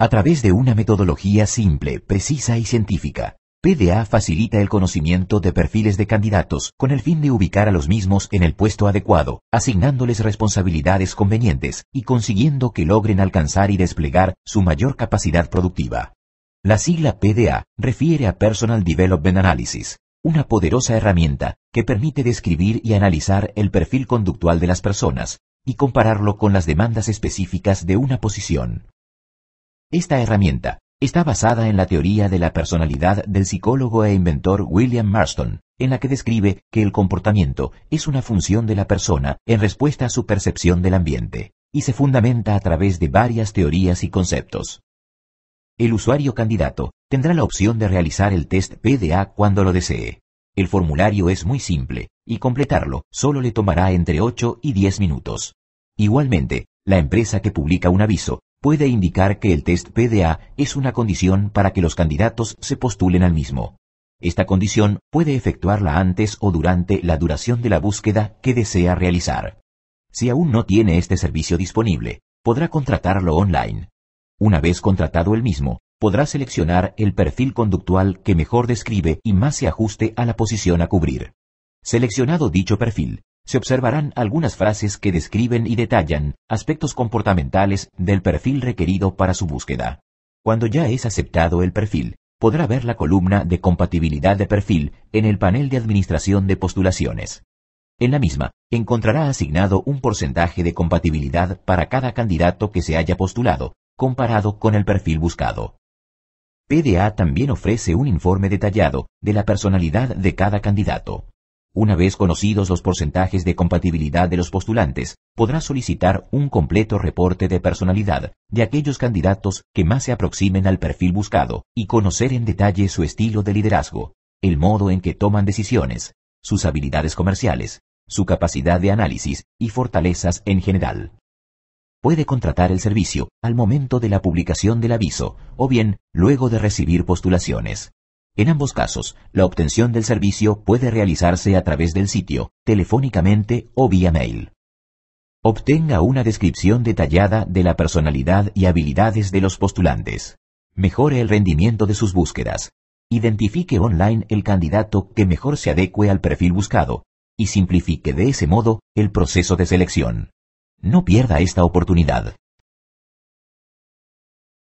A través de una metodología simple, precisa y científica, PDA facilita el conocimiento de perfiles de candidatos con el fin de ubicar a los mismos en el puesto adecuado, asignándoles responsabilidades convenientes y consiguiendo que logren alcanzar y desplegar su mayor capacidad productiva. La sigla PDA refiere a Personal Development Analysis, una poderosa herramienta que permite describir y analizar el perfil conductual de las personas y compararlo con las demandas específicas de una posición. Esta herramienta está basada en la teoría de la personalidad del psicólogo e inventor William Marston, en la que describe que el comportamiento es una función de la persona en respuesta a su percepción del ambiente, y se fundamenta a través de varias teorías y conceptos. El usuario candidato tendrá la opción de realizar el test PDA cuando lo desee. El formulario es muy simple, y completarlo solo le tomará entre 8 y 10 minutos. Igualmente, la empresa que publica un aviso puede indicar que el test PDA es una condición para que los candidatos se postulen al mismo. Esta condición puede efectuarla antes o durante la duración de la búsqueda que desea realizar. Si aún no tiene este servicio disponible, podrá contratarlo online. Una vez contratado el mismo, podrá seleccionar el perfil conductual que mejor describe y más se ajuste a la posición a cubrir. Seleccionado dicho perfil, se observarán algunas frases que describen y detallan aspectos comportamentales del perfil requerido para su búsqueda. Cuando ya es aceptado el perfil, podrá ver la columna de compatibilidad de perfil en el panel de administración de postulaciones. En la misma, encontrará asignado un porcentaje de compatibilidad para cada candidato que se haya postulado, comparado con el perfil buscado. PDA también ofrece un informe detallado de la personalidad de cada candidato. Una vez conocidos los porcentajes de compatibilidad de los postulantes, podrá solicitar un completo reporte de personalidad de aquellos candidatos que más se aproximen al perfil buscado y conocer en detalle su estilo de liderazgo, el modo en que toman decisiones, sus habilidades comerciales, su capacidad de análisis y fortalezas en general. Puede contratar el servicio al momento de la publicación del aviso o bien luego de recibir postulaciones. En ambos casos, la obtención del servicio puede realizarse a través del sitio, telefónicamente o vía mail. Obtenga una descripción detallada de la personalidad y habilidades de los postulantes. Mejore el rendimiento de sus búsquedas. Identifique online el candidato que mejor se adecue al perfil buscado y simplifique de ese modo el proceso de selección. No pierda esta oportunidad.